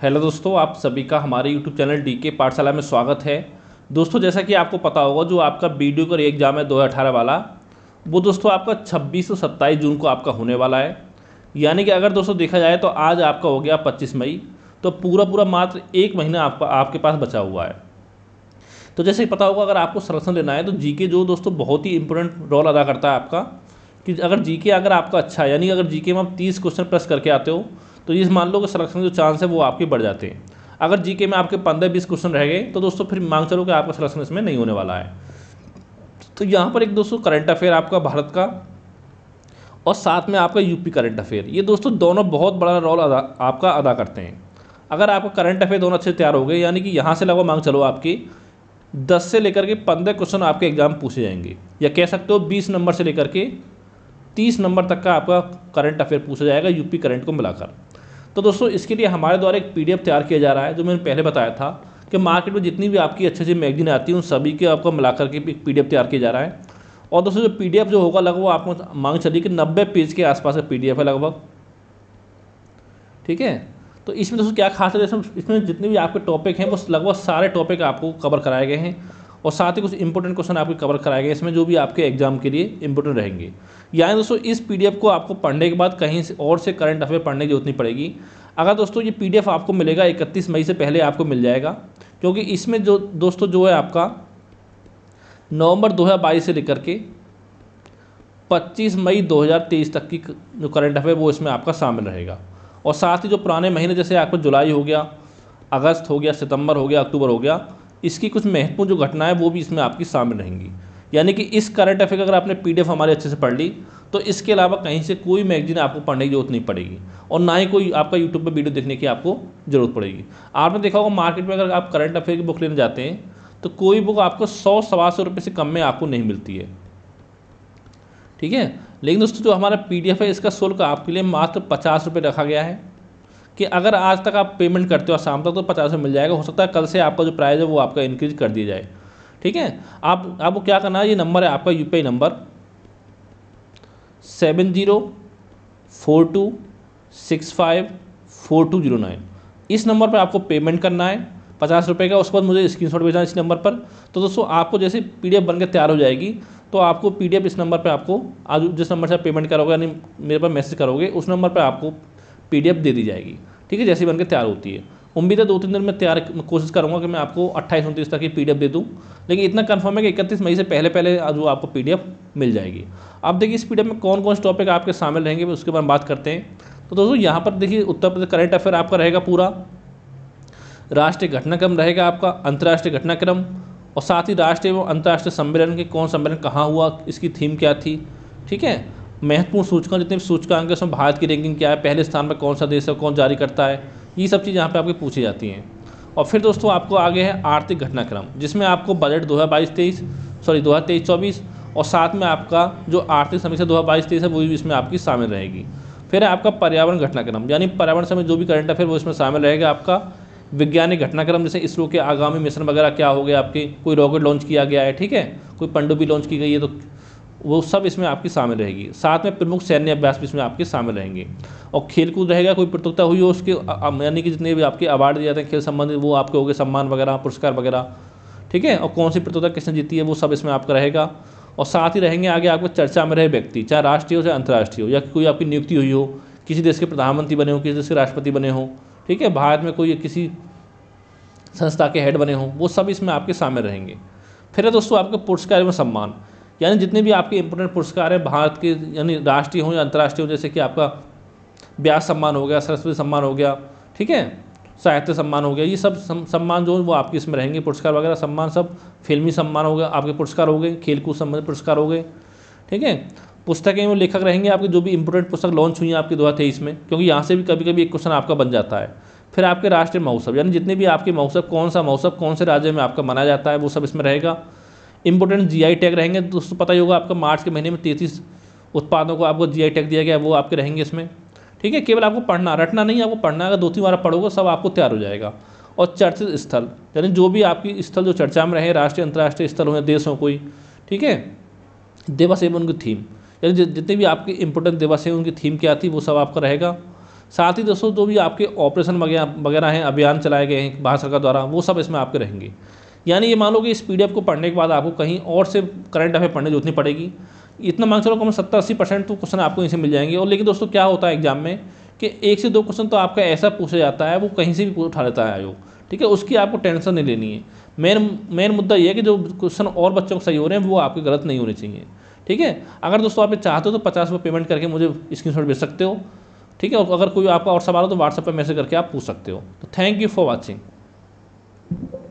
hello दोस्तों आप सभी का हमारे यूट्यूब चैनल डी के पाठशाला में स्वागत है दोस्तों जैसा कि आपको पता होगा जो आपका बी डी का एग्ज़ाम है दो हज़ार वाला वो दोस्तों आपका छब्बीस और सत्ताईस जून को आपका होने वाला है यानी कि अगर दोस्तों देखा जाए तो आज आपका हो गया पच्चीस मई तो पूरा पूरा मात्र एक महीना आपका आपके पास बचा हुआ है तो जैसे पता होगा अगर आपको संरक्षण लेना है तो जीके जो दोस्तों बहुत ही इंपॉर्टेंट रोल अदा करता है आपका कि अगर जीके अगर आपका अच्छा है यानी अगर जीके में आप तीस क्वेश्चन प्रेस करके आते हो तो ये मान लो कि सलेक्शन जो चांस है वो आपके बढ़ जाते हैं अगर जीके में आपके पंद्रह बीस क्वेश्चन रह गए तो दोस्तों फिर मांग चलो कि आपका सलेक्शन इसमें नहीं होने वाला है तो यहाँ पर एक दोस्तों करंट अफेयर आपका भारत का और साथ में आपका यूपी करंट अफेयर ये दोस्तों दोनों बहुत बड़ा रोल अदा आपका अदा करते हैं अगर आपका करंट अफेयर दोनों अच्छे तैयार हो गए यानी कि यहाँ से लगा मांग चलो आपकी दस से लेकर के पंद्रह क्वेश्चन आपके एग्ज़ाम पूछे जाएंगे या कह सकते हो बीस नंबर से लेकर के तीस नंबर तक का आपका करंट अफेयर पूछा जाएगा यूपी करंट को मिलाकर तो दोस्तों इसके लिए हमारे द्वारा एक पी तैयार किया जा रहा है जो मैंने पहले बताया था कि मार्केट में जितनी भी आपकी अच्छी अच्छी मैगजीन आती है उन सभी के आपको मिला करके एक पी तैयार किया जा रहा है और दोस्तों जो पी जो होगा लगभग आपको मांग चलिए कि नब्बे पेज के आसपास का पी है लगभग ठीक है तो इसमें दोस्तों क्या खास है इसमें जितने भी आपके टॉपिक हैं वो लगभग सारे टॉपिक आपको कवर कराए गए हैं और साथ ही कुछ इंपॉर्टेंट क्वेश्चन आपके कवर कराएंगे इसमें जो भी आपके एग्जाम के लिए इंपॉर्टेंट रहेंगे यानी दोस्तों इस पीडीएफ को आपको पढ़ने के बाद कहीं से और से करंट अफेयर पढ़ने की जरूरत नहीं पड़ेगी अगर दोस्तों ये पीडीएफ आपको मिलेगा इकतीस मई से पहले आपको मिल जाएगा क्योंकि इसमें जो दोस्तों जो है आपका नवंबर 2022 से लेकर के 25 मई 2023 तक की जो करंट अफेयर वो इसमें आपका शामिल रहेगा और साथ ही जो पुराने महीने जैसे आपका जुलाई हो गया अगस्त हो गया सितंबर हो गया अक्टूबर हो गया इसकी कुछ महत्वपूर्ण जो घटनाएं वो भी इसमें आपकी शामिल रहेंगी यानी कि इस करंट अफेयर अगर आपने पी हमारे अच्छे से पढ़ ली तो इसके अलावा कहीं से कोई मैगजीन आपको पढ़ने की जरूरत नहीं पड़ेगी और ना ही कोई आपका यूट्यूब पर वीडियो देखने की आपको जरूरत पड़ेगी आपने देखा होगा मार्केट में अगर आप करंट अफेयर की बुक लेने जाते हैं तो कोई बुक आपको सौ सवा सौ रुपये से कम में आपको नहीं मिलती है ठीक है लेकिन दोस्तों जो हमारा पी है इसका शुल्क आपके लिए मात्र पचास रुपये रखा गया है कि अगर आज तक आप पेमेंट करते हो शाम तक तो पचास रुपये मिल जाएगा हो सकता है कल से आपका जो प्राइस है वो आपका इंक्रीज कर दिया जाए ठीक है आप आपको क्या करना है ये नंबर है आपका यू number seven zero four two six five four two zero nine इस नंबर पर आपको पेमेंट करना है पचास रुपये का उसके बाद मुझे स्क्रीन शॉट भेजना है इस नंबर पर तो दोस्तों आपको जैसे पी डी बनकर तैयार हो जाएगी तो आपको पी इस नंबर पर आपको आज जिस नंबर से आप पेमेंट करोगे यानी मेरे पर मैसेज करोगे उस नंबर पर आपको पी दे दी जाएगी ठीक है जैसी बन के तैयार होती है उम्मीद है दो तीन दिन में तैयार कोशिश करूँगा कि मैं आपको अट्ठाईस उनतीस तक की पी दे दूँ लेकिन इतना कन्फर्म है कि इकतीस मई से पहले पहले जो आपको पी मिल जाएगी अब देखिए इस पी में कौन कौन से टॉपिक आपके शामिल रहेंगे उसके बारे में बात करते हैं तो दोस्तों यहाँ पर देखिए उत्तर प्रदेश करंट अफेयर आपका रहेगा पूरा राष्ट्रीय घटनाक्रम रहेगा आपका अंतर्राष्ट्रीय घटनाक्रम और साथ ही राष्ट्रीय एवं अंतर्राष्ट्रीय सम्मेलन के कौन सम्मेलन कहाँ हुआ इसकी थीम क्या थी ठीक है महत्वपूर्ण सूचकांक जितने भी सूचकांक है उसमें भारत की रैंकिंग क्या है पहले स्थान पर कौन सा देश है कौन जारी करता है ये सब चीज़ यहाँ पर आपकी पूछी जाती हैं और फिर दोस्तों आपको आगे है आर्थिक घटनाक्रम जिसमें आपको बजट दो हज़ार बाईस तेईस सॉरी दो हज़ार तेईस चौबीस और साथ में आपका जो आर्थिक समीक्षा दो हज़ार बाईस तेईस है वो भी इसमें आपकी शामिल रहेगी फिर है आपका पर्यावरण घटनाक्रम यानी पर्यावरण समय जो भी करंट अफेयर वो इसमें शामिल रहेगा आपका वैज्ञानिक घटनाक्रम जैसे इसरो के आगामी मिशन वगैरह क्या हो गया आपके कोई रॉकेट लॉन्च किया गया है ठीक है कोई पंडुबी लॉन्च की गई है तो वो सब इसमें आपकी शामिल रहेगी साथ में प्रमुख सैन्य अभ्यास भी इसमें आपके शामिल रहेंगे और खेलकूद रहेगा कोई प्रतियोगिता हुई हो उसके यानी कि जितने भी आपके अवार्ड दिए जाते हैं खेल संबंधित वो आपके हो गए सम्मान वगैरह पुरस्कार वगैरह ठीक है और कौन सी प्रतियोगिता किसने जीती है वो सब इसमें आपका रहेगा और साथ ही रहेंगे आगे आपको चर्चा में रहे व्यक्ति चाहे राष्ट्रीय हो चाहे अंतर्राष्ट्रीय हो या कोई आपकी नियुक्ति हुई हो किसी देश के प्रधानमंत्री बने हो किसी देश के राष्ट्रपति बने हो ठीक है भारत में कोई किसी संस्था के हेड बने हों वो सब इसमें आपके शामिल रहेंगे फिर है दोस्तों आपके पुरस्कार एवं सम्मान यानी जितने भी आपके इंपोर्टेंट पुरस्कार हैं भारत के यानी राष्ट्रीय हों या अंतर्राष्ट्रीय हों जैसे कि आपका ब्यास सम्मान हो गया सरस्वती सम्मान हो गया ठीक है साहित्य सम्मान हो गया ये सब सम्मान जो है वो आपके इसमें रहेंगे पुरस्कार वगैरह सम्मान सब फिल्मी सम्मान हो गया आपके पुरस्कार हो गए खेलकूद संबंधित पुरस्कार हो गए ठीक है पुस्तकें वो लेखक रहेंगे आपके जो भी इंपोर्टेंट पुस्तक लॉन्च हुई हैं आपके दो में क्योंकि यहाँ से भी कभी कभी एक क्वेश्चन आपका बन जाता है फिर आपके राष्ट्रीय महोत्सव यानी जितने भी आपके महोत्सव कौन सा महोत्सव कौन से राज्य में आपका मनाया जाता है वो सब इसमें रहेगा इंपॉर्टेंट जीआई टैग रहेंगे दोस्तों पता ही होगा आपका मार्च के महीने में तैतीस उत्पादों को आपको जीआई टैग दिया गया वो आपके रहेंगे इसमें ठीक है केवल आपको पढ़ना रटना नहीं आपको पढ़ना अगर दो तीन बार पढ़ोगे सब आपको तैयार हो जाएगा और चर्चित स्थल यानी जो भी आपकी स्थल जो चर्चा में रहे राष्ट्रीय अंतर्राष्ट्रीय स्थल हो देश हो कोई ठीक है दिवस एवं उनकी थीम यानी जितने भी आपके इंपॉर्टेंट दिवस हैं उनकी थीम क्या थी वो सब आपका रहेगा साथ ही दोस्तों जो भी आपके ऑपरेशन वगैरह वगैरह हैं अभियान चलाए गए हैं भारत सरकार द्वारा वो सब इसमें आपके रहेंगे यानी ये मान लो कि इस पी को पढ़ने के बाद आपको कहीं और से करंट अफेयर पढ़ने जरूरत नहीं पड़ेगी इतना मांग चलो कम सत्तर अस्सी परसेंट तो क्वेश्चन आपको इसे मिल जाएंगे और लेकिन दोस्तों क्या होता है एग्जाम में कि एक से दो क्वेश्चन तो आपका ऐसा पूछा जाता है वो कहीं से भी उठा लेता है आयोग ठीक है उसकी आपको टेंशन नहीं लेनी है मेन मेन मुद्दा ये है कि जो क्वेश्चन और बच्चों को सही हो रहे हैं वो आपके गलत नहीं होने चाहिए ठीक है अगर दोस्तों आप चाहते हो तो पचास रुपये पेमेंट करके मुझे स्क्रीनशॉट भेज सकते हो ठीक है अगर कोई आपका और सवाल हो तो व्हाट्सएप पर मैसेज करके आप पूछ सकते हो तो थैंक यू फॉर वॉचिंग